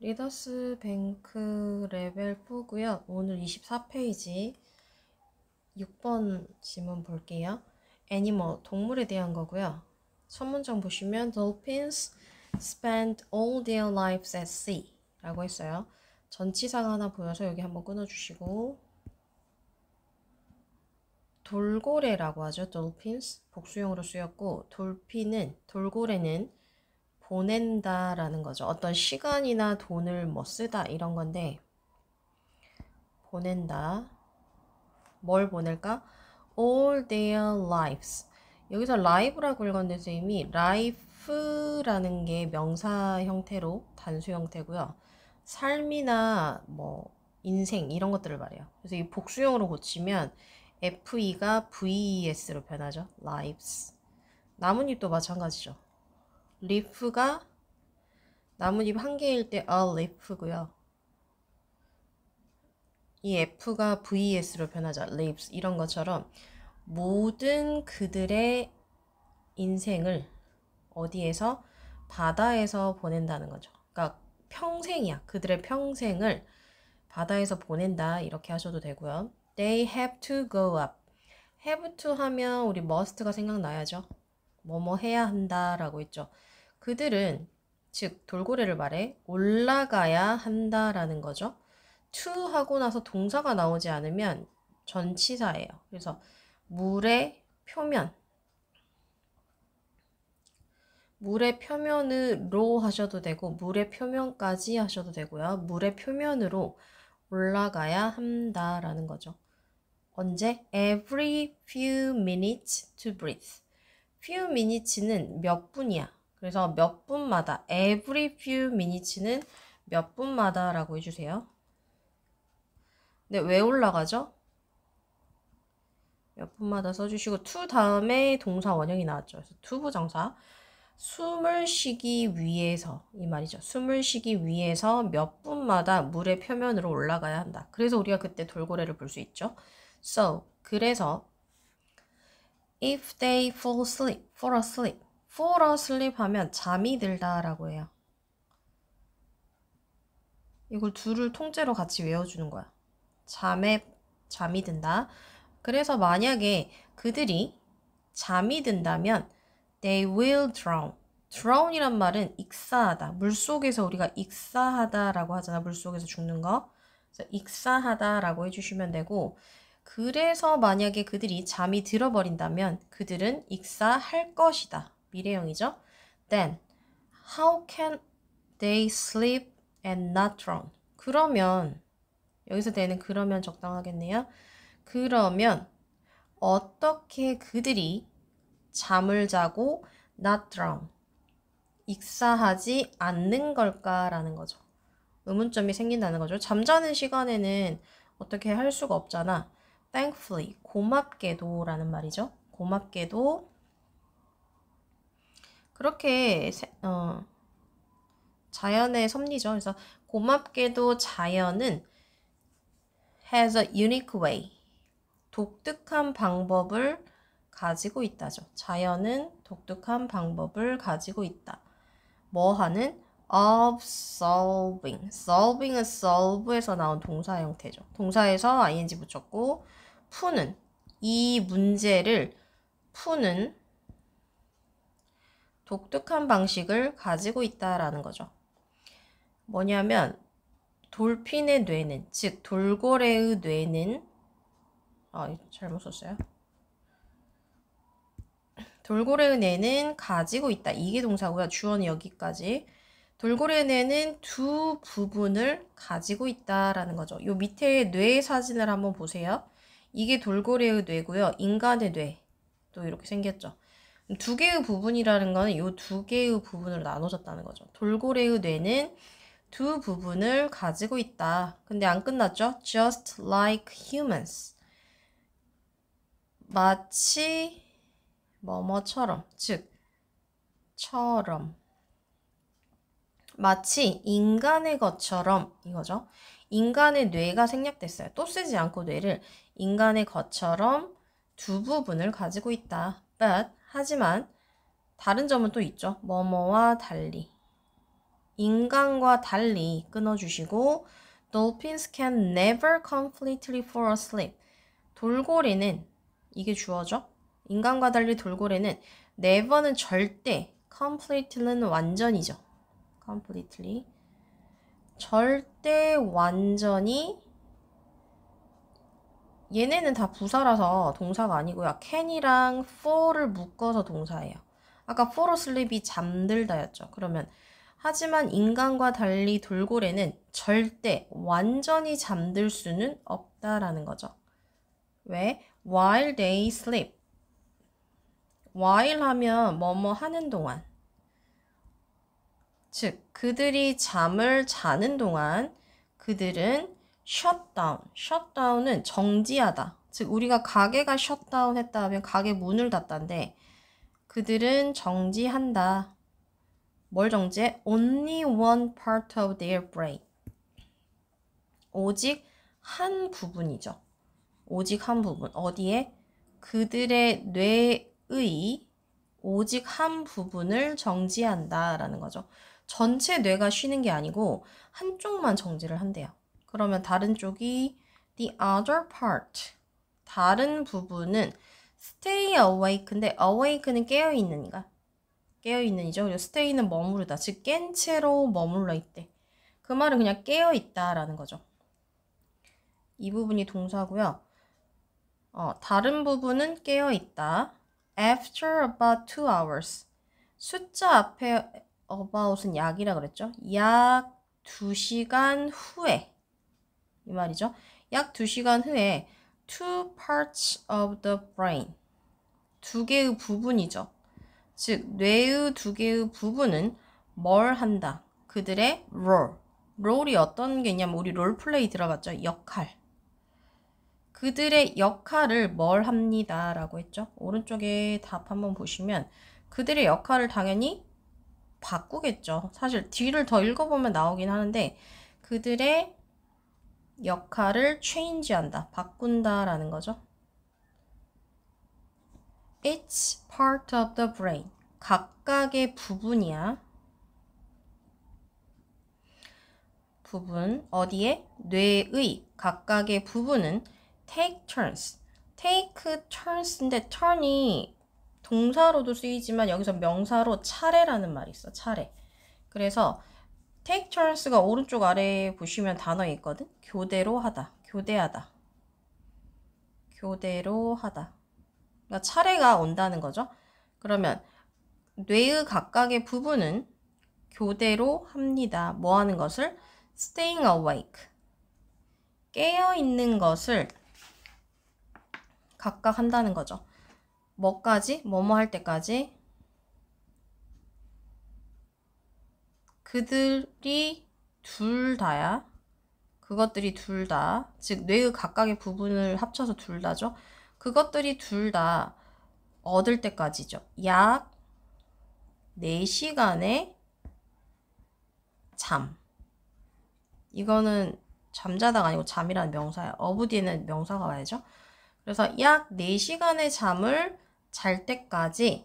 리더스 뱅크 레벨 4고요. 오늘 24페이지 6번 지문 볼게요. 애니멀, 동물에 대한 거고요. 첫문장 보시면 Dolphins spend all their lives at sea 라고 했어요. 전치사가 하나 보여서 여기 한번 끊어주시고 돌고래라고 하죠. Dolphins 복수형으로 쓰였고 돌피는 돌고래는 보낸다라는 거죠. 어떤 시간이나 돈을 뭐 쓰다 이런 건데 보낸다. 뭘 보낼까? All their lives. 여기서 live라고 읽었는데 선생 life라는 게 명사 형태로 단수 형태고요. 삶이나 뭐 인생 이런 것들을 말해요. 그래서 이 복수형으로 고치면 FE가 VES로 변하죠. lives. 나뭇잎도 마찬가지죠. 리프가 나뭇잎 한 개일 때 a 아, leaf고요. 이 F가 VS로 변하죠. leaves 이런 것처럼 모든 그들의 인생을 어디에서 바다에서 보낸다는 거죠. 그러니까 평생이야. 그들의 평생을 바다에서 보낸다 이렇게 하셔도 되고요. They have to go up. have to 하면 우리 must가 생각나야죠. 뭐뭐 해야 한다라고 했죠. 그들은 즉 돌고래를 말해 올라가야 한다라는 거죠. to 하고 나서 동사가 나오지 않으면 전치사예요. 그래서 물의 표면 물의 표면으로 하셔도 되고 물의 표면까지 하셔도 되고요. 물의 표면으로 올라가야 한다라는 거죠. 언제? Every few minutes to breathe. few minutes는 몇 분이야. 그래서 몇 분마다 every few minutes는 몇 분마다 라고 해주세요 근데 왜 올라가죠? 몇 분마다 써주시고 to 다음에 동사 원형이 나왔죠 그래서 to 부정사 숨을 쉬기 위해서 이 말이죠 숨을 쉬기 위해서 몇 분마다 물의 표면으로 올라가야 한다 그래서 우리가 그때 돌고래를 볼 수 있죠 so 그래서 if they fall asleep, fall asleep fall asleep 하면 잠이 들다라고 해요. 이걸 둘을 통째로 같이 외워주는 거야. 잠에 잠이 든다. 그래서 만약에 그들이 잠이 든다면 they will drown. drown이란 말은 익사하다. 물속에서 우리가 익사하다라고 하잖아. 물속에서 죽는 거. 그래서 익사하다라고 해주시면 되고 그래서 만약에 그들이 잠이 들어버린다면 그들은 익사할 것이다. 미래형이죠. Then how can they sleep and not drown? 그러면 여기서 되는 그러면 적당하겠네요. 그러면 어떻게 그들이 잠을 자고 not drown 익사하지 않는 걸까라는 거죠. 의문점이 생긴다는 거죠. 잠자는 시간에는 어떻게 할 수가 없잖아. Thankfully, 고맙게도 라는 말이죠. 고맙게도 그렇게 어, 자연의 섭리죠. 그래서 고맙게도 자연은 has a unique way. 독특한 방법을 가지고 있다죠. 자연은 독특한 방법을 가지고 있다. 뭐 하는? of solving. solving은 solve에서 나온 동사 형태죠. 동사에서 ing 붙였고 푸는 이 문제를 푸는 독특한 방식을 가지고 있다라는 거죠. 뭐냐면 돌핀의 뇌는 즉 돌고래의 뇌는 아 잘못 썼어요. 돌고래의 뇌는 가지고 있다. 이게 동사고요. 주어는 여기까지. 돌고래의 뇌는 두 부분을 가지고 있다라는 거죠. 요 밑에 뇌 사진을 한번 보세요. 이게 돌고래의 뇌고요. 인간의 뇌. 또 이렇게 생겼죠. 두 개의 부분이라는 거는 이두 개의 부분으로 나눠졌다는 거죠. 돌고래의 뇌는 두 부분을 가지고 있다. 근데 안 끝났죠? Just like humans. 마치 뭐뭐처럼, 즉, 처럼. 마치 인간의 것처럼 이거죠. 인간의 뇌가 생략됐어요. 또 쓰지 않고 뇌를 인간의 것처럼 두 부분을 가지고 있다. But 하지만 다른 점은 또 있죠. 뭐뭐와 달리. 인간과 달리 끊어주시고 Dolphins can never completely fall asleep. 돌고래는 이게 주어죠. 인간과 달리 돌고래는 never는 절대, completely는 완전이죠. completely 절대 완전히 얘네는 다 부사라서 동사가 아니고요. can이랑 for를 묶어서 동사예요. 아까 fall s l e e p 이 잠들다였죠. 그러면 하지만 인간과 달리 돌고래는 절대 완전히 잠들 수는 없다라는 거죠. 왜? while they sleep. while 하면 뭐 뭐 하는 동안. 즉, 그들이 잠을 자는 동안 그들은 shutdown. shutdown은 정지하다. 즉 우리가 가게가 shutdown 했다 하면 가게 문을 닫다인데 그들은 정지한다. 뭘 정지해? Only one part of their brain. 오직 한 부분이죠. 오직 한 부분. 어디에? 그들의 뇌의 오직 한 부분을 정지한다라는 거죠. 전체 뇌가 쉬는 게 아니고 한쪽만 정지를 한대요. 그러면 다른 쪽이 the other part. 다른 부분은 stay awake인데 awake는 깨어있는가? 깨어있는이죠. 그리고 stay는 머무르다. 즉, 깬 채로 머물러 있대. 그 말은 그냥 깨어있다라는 거죠. 이 부분이 동사고요. 어, 다른 부분은 깨어있다. after about two hours. 숫자 앞에 about은 약이라 그랬죠. 약 2시간 후에 이 말이죠. 약 2시간 후에 two parts of the brain 두 개의 부분이죠. 즉 뇌의 두 개의 부분은 뭘 한다. 그들의 롤. 롤이 어떤 게 있냐면 우리 롤플레이 들어봤죠. 역할. 그들의 역할을 뭘 합니다. 라고 했죠. 오른쪽에 답 한번 보시면 그들의 역할을 당연히 바꾸겠죠. 사실 뒤를 더 읽어보면 나오긴 하는데 그들의 역할을 change한다, 바꾼다라는 거죠. It's part of the brain. 각각의 부분이야. 부분 어디에 뇌의 각각의 부분은 take turns. take turns인데 turn이 동사로도 쓰이지만 여기서 명사로 차례라는 말이 있어. 차례. 그래서 take turns가 오른쪽 아래에 보시면 단어 있거든? 교대로 하다, 교대하다. 교대로 하다. 그러니까 차례가 온다는 거죠. 그러면 뇌의 각각의 부분은 교대로 합니다. 뭐 하는 것을? staying awake. 깨어 있는 것을 각각 한다는 거죠. 뭐까지? 뭐뭐 할 때까지? 그들이 둘 다야. 그것들이 둘 다. 즉, 뇌의 각각의 부분을 합쳐서 둘 다죠. 그것들이 둘 다 얻을 때까지죠. 약 4시간의 잠. 이거는 잠자다가 아니고 잠이라는 명사야. 어부 뒤에는 명사가 와야죠. 그래서 약 4시간의 잠을 잘 때까지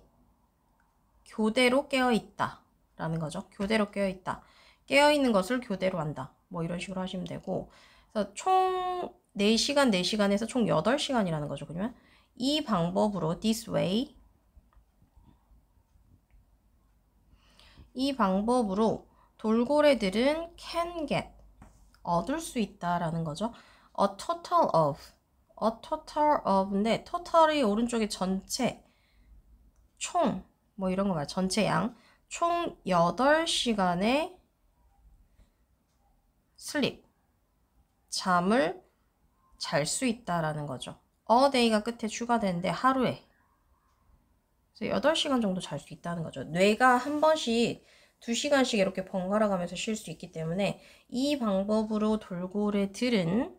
교대로 깨어 있다. 라는 거죠. 교대로 깨어있다. 깨어있는 것을 교대로 한다. 뭐 이런 식으로 하시면 되고 그래서 총 4시간, 4시간에서 총 8시간이라는 거죠. 그러면 이 방법으로 this way 이 방법으로 돌고래들은 can get 얻을 수 있다라는 거죠. a total of a total of인데 total이 오른쪽에 전체 총 뭐 이런 거말이 전체 양총 8시간의 슬립, 잠을 잘 수 있다라는 거죠. 어데이가 끝에 추가되는데 하루에 그래서 8시간 정도 잘 수 있다는 거죠. 뇌가 한 번씩 2시간씩 이렇게 번갈아 가면서 쉴 수 있기 때문에 이 방법으로 돌고래들은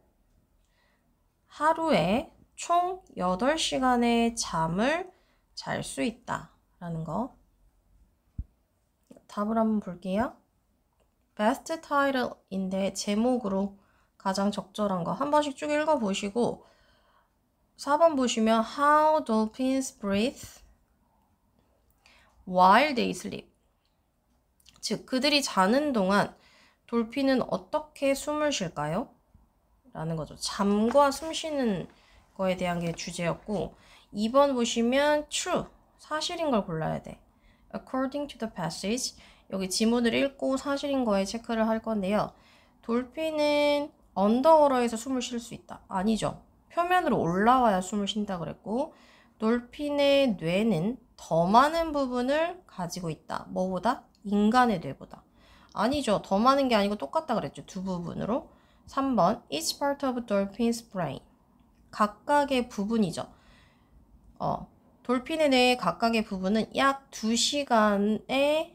하루에 총 8시간의 잠을 잘 수 있다라는 거 답을 한번 볼게요. 베스트 타이틀인데 제목으로 가장 적절한 거 한 번씩 쭉 읽어보시고 4번 보시면 How Dolphins Breathe While They Sleep 즉 그들이 자는 동안 돌핀은 어떻게 숨을 쉴까요? 라는 거죠. 잠과 숨 쉬는 거에 대한 게 주제였고 2번 보시면 True 사실인 걸 골라야 돼. according to the passage 여기 지문을 읽고 사실인 거에 체크를 할 건데요. 돌핀은 언더워러에서 숨을 쉴 수 있다. 아니죠. 표면으로 올라와야 숨을 쉰다 그랬고 돌핀의 뇌는 더 많은 부분을 가지고 있다. 뭐보다? 인간의 뇌보다. 아니죠. 더 많은 게 아니고 똑같다 그랬죠. 두 부분으로. 3번 each part of dolphin's brain 각각의 부분이죠. 어, 돌핀에 대해 각각의 부분은약 2시간의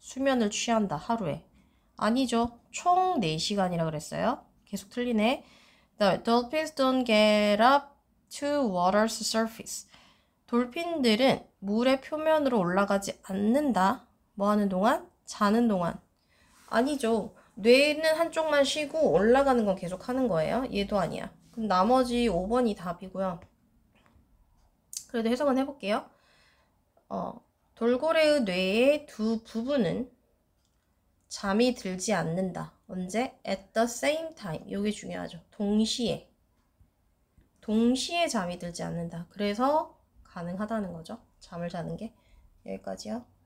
수면을 취한다. 하루에. 아니죠. 총 4시간이라 그랬어요. 계속 틀리네. The dolphins don't get up to water's surface. 돌핀들은 물의 표면으로 올라가지 않는다. 뭐 하는 동안? 자는 동안. 아니죠. 뇌는 한쪽만 쉬고 올라가는 건 계속 하는 거예요. 얘도 아니야. 그럼 나머지 5번이 답이고요. 그래도 해석은 해볼게요. 어, 돌고래의 뇌의 두 부분은 잠이 들지 않는다. 언제? At the same time. 이게 중요하죠. 동시에. 동시에 잠이 들지 않는다. 그래서 가능하다는 거죠. 잠을 자는 게. 여기까지요.